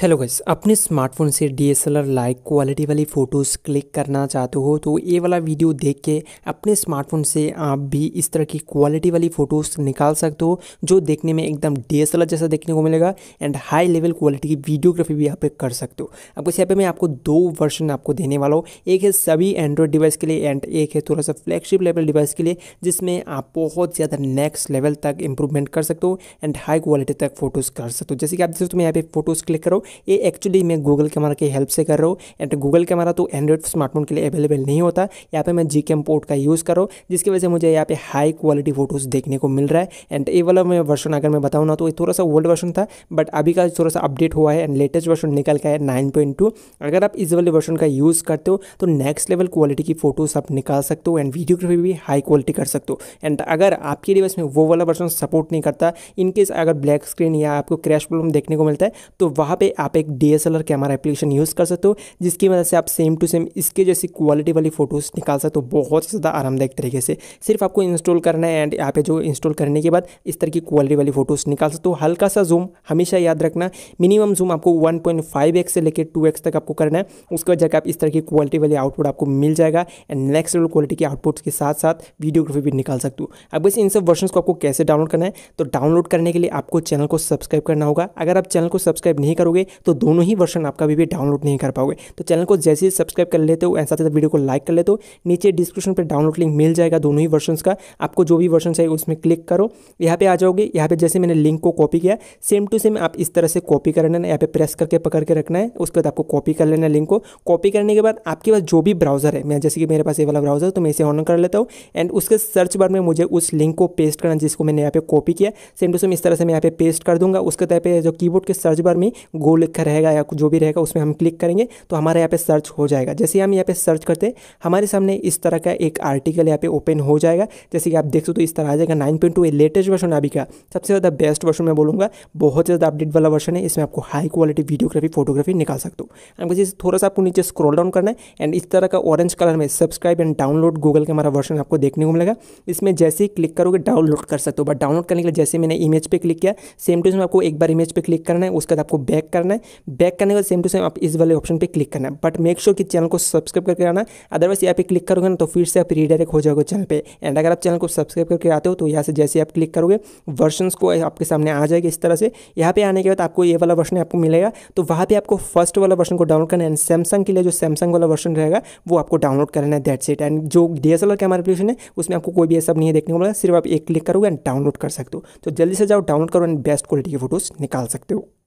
hello guys अपने smartphone से D S L R like quality वाली फ़ोटोज़ क्लिक करना चाहते हो तो ये वाला वीडियो देख के अपने स्मार्टफोन से आप भी इस तरह की क्वालिटी वाली फ़ोटोज़ निकाल सकते हो जो देखने में एकदम डी एस एल आर जैसा देखने को मिलेगा एंड हाई लेवल क्वालिटी की वीडियोग्राफी भी यहाँ पे कर सकते हो अब वैसे यहाँ पर मैं आपको दो वर्जन आपको देने वाला हूँ एक है सभी एंड्रॉयड डिवाइस के लिए एंड एक है थोड़ा सा फ्लैगशिप लेवल डिवाइस के लिए जिसमें आप बहुत ज़्यादा नेक्स्ट लेवल तक इंप्रूवमेंट कर सकते हो एंड हाई क्वालिटी तक फोटोज़ कर सकते हो जैसे कि आप सकते हो तो यहाँ पे फ़ोटोज़ क्लिक करो ये एक्चुअली मैं गूगल कैमरा की हेल्प से कर रहा हूँ एंड गूगल कैमरा तो एंड्रॉइड स्मार्टफोन के लिए अवेलेबल नहीं होता यहाँ पे मैं जी पोर्ट का यूज़ कर रहा हूँ जिसकी वजह से मुझे यहाँ पे हाई क्वालिटी फोटोज़ देखने को मिल रहा है एंड ये वाला मैं वर्षन अगर मैं बताऊँ ना तो ये थोड़ा सा ओल्ड वर्षन था बट अभी का थोड़ा सा अपडेट हुआ है एंड लेटेस्ट वर्षन निकल का है नाइन अगर आप इस वाले वर्षन का यूज़ करते हो तो नेक्स्ट लेवल क्वालिटी की फ़ोटोज़ आप निकाल सकते हो एंड वीडियोग्राफी भी हाई क्वालिटी कर सकते हो एंड अगर आपके डिवाइस में वो वाला वर्षन सपोर्ट नहीं करता इनकेस अगर ब्लैक स्क्रीन या आपको क्रैश प्रॉब्लम देखने को मिलता है तो वहाँ पर आप एक डी कैमरा एप्लीकेशन यूज़ कर सकते हो जिसकी वजह से आप सेम टू सेम इसके जैसी क्वालिटी वाली फ़ोटोज़ निकाल सकते हो बहुत ही ज़्यादा आरामदायक तरीके से सिर्फ आपको इंस्टॉल करना है एंड यहाँ पे जो इंस्टॉल करने के बाद इस तरह की क्वालिटी वाली फ़ोटोज़ निकाल सकते हो हल्का सा जूम हमेशा याद रखना मिनिमम जूम आपको एक्स से लेकर एक्स तक आपको करना है उसके बाद जाकर आप इस तरह की क्वालिटी वाली आउटपुट आपको मिल जाएगा एंड नेक्स्ट लेवल क्वालिटी के आउटपुट्स के साथ साथ वीडियोग्राफी भी निकाल सकते हो अब वैसे इन सब वर्जन को आपको कैसे डाउनलोड करना है तो डाउनलोड करने के लिए आपको चैनल को सब्सक्राइब करना होगा अगर आप चैनल को सब्सक्राइब नहीं करोगे तो दोनों ही वर्षन आप कभी भी डाउनलोड नहीं कर पाओगे तो चैनल को जैसे ही सब्सक्राइब कर लेते हो एंड साथ वीडियो को लाइक कर लेते हो नीचे डिस्क्रिप्शन पर डाउनलोड लिंक मिल जाएगा दोनों ही वर्षन का आपको जो भी वर्षन चाहिए उसमें क्लिक करो यहाँ पर आ जाओगे यहाँ पर जैसे मैंने लिंक को कॉपी किया सेम टू सेम आप इस तरह से कॉपी कर लेना यहाँ पर प्रेस करके पकड़ के रखना है उसके बाद आपको कॉपी कर लेना लिंक को कॉपी करने के बाद आपके पास जो भी ब्राउजर है मैं जैसे कि मेरे पास ये वाला ब्राउजर तो मैं इसे ऑन कर लेता हूँ एंड उसके सर्च बार में मुझे उस लिंक को पेस्ट करना जिसको मैंने यहाँ पे कॉपी किया सेम टू सेम इस तरह से मैं यहाँ पे पेस्ट कर दूंगा उसके तरह पे जो कीबोर्ड के सर्च बार में गोल लिखा रहेगा या जो भी रहेगा उसमें हम क्लिक करेंगे तो हमारे यहाँ पे सर्च हो जाएगा जैसे हम यहाँ पे सर्च करते हैं हमारे सामने इस तरह का एक आर्टिकल यहाँ पे ओपन हो जाएगा जैसे कि आप देख सकते हो तो इस तरह आ जाएगा nine point two latest version अभी का सबसे ज़्यादा बेस्ट वर्षन मैं बोलूँगा बहुत ज़्यादा अपडेट वाला वर्षन है इसमें आपको हाई क्वालिटी वीडियोग्राफी फोटोग्राफी निकाल सकते हो जैसे थोड़ा सा आपको नीचे स्क्रॉल डाउन करना है एंड इस तरह का ऑरेंज कलर में सब्सक्राइब एंड डाउनलोड गूगल का हमारा वर्षन आपको देखने को मिलेगा इसमें जैसे ही क्लिक करोगे डाउनलोड कर सकते हो बट डाउनलोड करने के लिए जैसे मैंने इमेज पर क्लिक किया सेम टू इसमें आपको एक बार इमेज पर क्लिक करना है उसके बाद आपको बैक करना करना है बैक करने के बाद सेम टू सेम आप इस वाले ऑप्शन पर क्लिक करना है बट मेक श्योर कि चैनल को सब्सक्राइब करके आना अदरवाइज यहाँ पे क्लिक करोगे ना तो फिर से आप रीडायरेक्ट हो जाओगे चैनल पे एंड अगर आप चैनल को सब्सक्राइब करके आते हो तो यहाँ से जैसे आप क्लिक करोगे वर्षन को आपके सामने आ जाएगा इस तरह से यहाँ पे आने के बाद आपको ये वाला वर्षन आपको मिलेगा तो वहाँ पर आपको फर्स्ट वाला वर्षन को डाउनलोड करना है एंड सैमसंग के लिए जो सैमसंग वाला वर्षन रहेगा वो आपको डाउनलोड करना है दैट सेट एंड जो D S L R camera application है उसमें आपको कोई भी ऐसा नहीं देखने को मिला सिर्फ आप एक क्लिक करोगे एंड डाउनलोड कर सकते हो तो जल्दी से जाओ डाउनलोड करो एंड बेस्ट क्वालिटी की फोटोज़ निकाल सकते हो